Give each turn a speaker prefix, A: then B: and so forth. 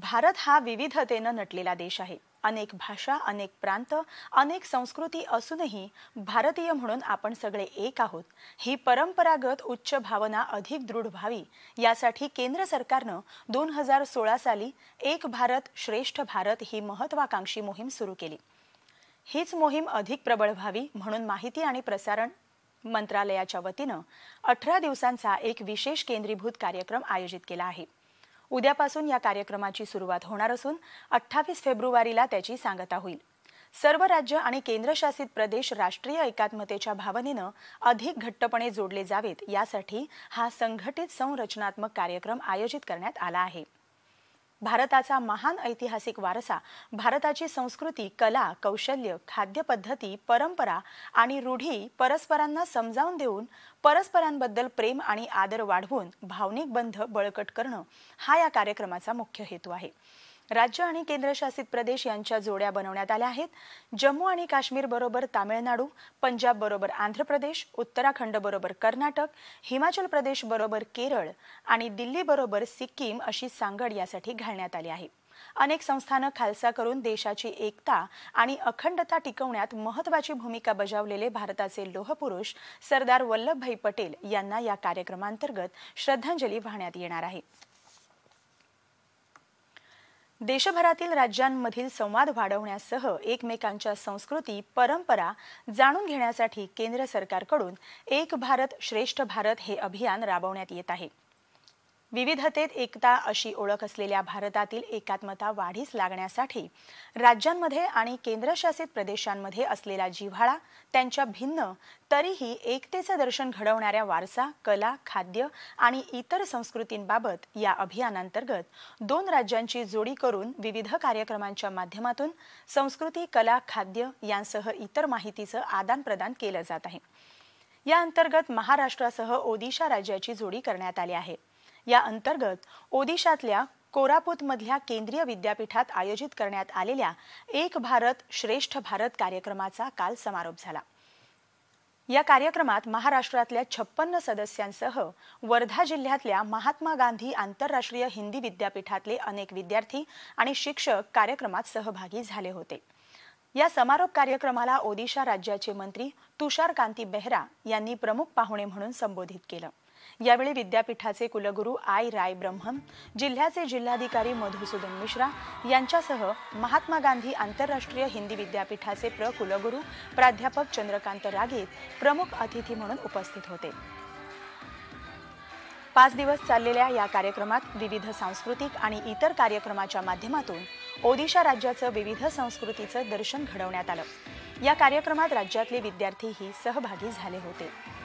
A: भारत हा विविधतेनं नटलेला देश आहे अनेक भाषा अनेक प्रांत अनेक संस्कृती असूनही भारतीय म्हणून आपण सगळे एक आहोत ही परंपरागत उच्च भावना अधिक दृढ व्हावी यासाठी केंद्र सरकारनं दोन हजार सोळा साली एक भारत श्रेष्ठ भारत ही महत्वाकांक्षी मोहीम सुरू केली हीच मोहीम अधिक प्रबळ व्हावी म्हणून माहिती आणि प्रसारण मंत्रालयाच्या वतीनं अठरा दिवसांचा एक विशेष केंद्रीभूत कार्यक्रम आयोजित केला आहे उद्यापासून या कार्यक्रमाची सुरुवात होणार असून अठ्ठावीस फेब्रुवारीला त्याची सांगता होईल सर्व राज्य आणि केंद्रशासित प्रदेश राष्ट्रीय एकात्मतेच्या भावनेनं अधिक घट्टपणे जोडले जावेत यासाठी हा संघटित संरचनात्मक कार्यक्रम आयोजित करण्यात आला आहे भारताचा महान ऐतिहासिक वारसा भारताची संस्कृती कला कौशल्य खाद्यपद्धती परंपरा आणि रूढी परस्परांना समजावून देऊन परस्परांबद्दल प्रेम आणि आदर वाढवून भावनिक बंध बळकट करणं हा या कार्यक्रमाचा मुख्य हेतू आहे राज्य आणि केंद्रशासित प्रदेश यांच्या जोड्या बनवण्यात आल्या आहेत जम्मू आणि काश्मीर बरोबर तामिळनाडू पंजाब बरोबर आंध्र प्रदेश उत्तराखंड बरोबर कर्नाटक हिमाचल प्रदेश बरोबर केरळ आणि दिल्ली बरोबर सिक्कीम अशी सांगड यासाठी घालण्यात आली आहे अनेक संस्थानं खालसा करून देशाची एकता आणि अखंडता टिकवण्यात महत्वाची भूमिका बजावलेले भारताचे लोहपुरुष सरदार वल्लभभाई पटेल यांना या कार्यक्रमांतर्गत श्रद्धांजली वाहण्यात येणार आहे देशभरातील राज्यांमधील संवाद वाढवण्यासह एकमेकांच्या संस्कृती परंपरा जाणून घेण्यासाठी केंद्र सरकारकडून एक भारत श्रेष्ठ भारत हे अभियान राबवण्यात येत आहे विविधतेत एकता अशी ओळख असलेल्या भारतातील एकात्मता वाढीस लागण्यासाठी राज्यांमध्ये आणि केंद्रशासित प्रदेशांमध्ये असलेला जिव्हाळा त्यांच्या भिन्न तरीही एकतेचं दर्शन घडवणाऱ्या वारसा कला खाद्य आणि इतर संस्कृतींबाबत या अभियानांतर्गत दोन राज्यांची जोडी करून विविध कार्यक्रमांच्या माध्यमातून संस्कृती कला खाद्य यांसह इतर माहितीचं आदानप्रदान केलं जात आहे या अंतर्गत महाराष्ट्रासह ओदिशा राज्याची जोडी करण्यात आली आहे या अंतर्गत ओदिशातल्या मधल्या केंद्रीय विद्यापीठात आयोजित करण्यात आलेल्या एक भारत श्रेष्ठ भारत कार्यक्रमाचा काल समारोप झाला या कार्यक्रमात महाराष्ट्रातल्या छप्पन्न सदस्यांसह वर्धा जिल्ह्यातल्या महात्मा गांधी आंतरराष्ट्रीय हिंदी विद्यापीठातले अनेक विद्यार्थी आणि शिक्षक कार्यक्रमात सहभागी झाले होते या समारोप कार्यक्रमाला ओदिशा राज्याचे मंत्री तुषार कांती बेहरा यांनी प्रमुख पाहुणे म्हणून संबोधित केलं यावेळी विद्यापीठाचे कुलगुरू आय राय ब्रह्मम जिल्ह्याचे जिल्हाधिकारी मधुसूदन मिश्रा यांच्यासह महात्मा गांधी आंतरराष्ट्रीय हिंदी विद्यापीठाचे प्र कुलगुरू प्राध्यापक चंद्रकांत रागीत प्रमुख अतिथी म्हणून उपस्थित होते पाच दिवस चाललेल्या या कार्यक्रमात विविध सांस्कृतिक आणि इतर कार्यक्रमाच्या माध्यमातून ओदिशा राज्याचं विविध संस्कृतीचं दर्शन घडवण्यात आलं या कार्यक्रमात राज्यातले विद्यार्थीही सहभागी झाले होते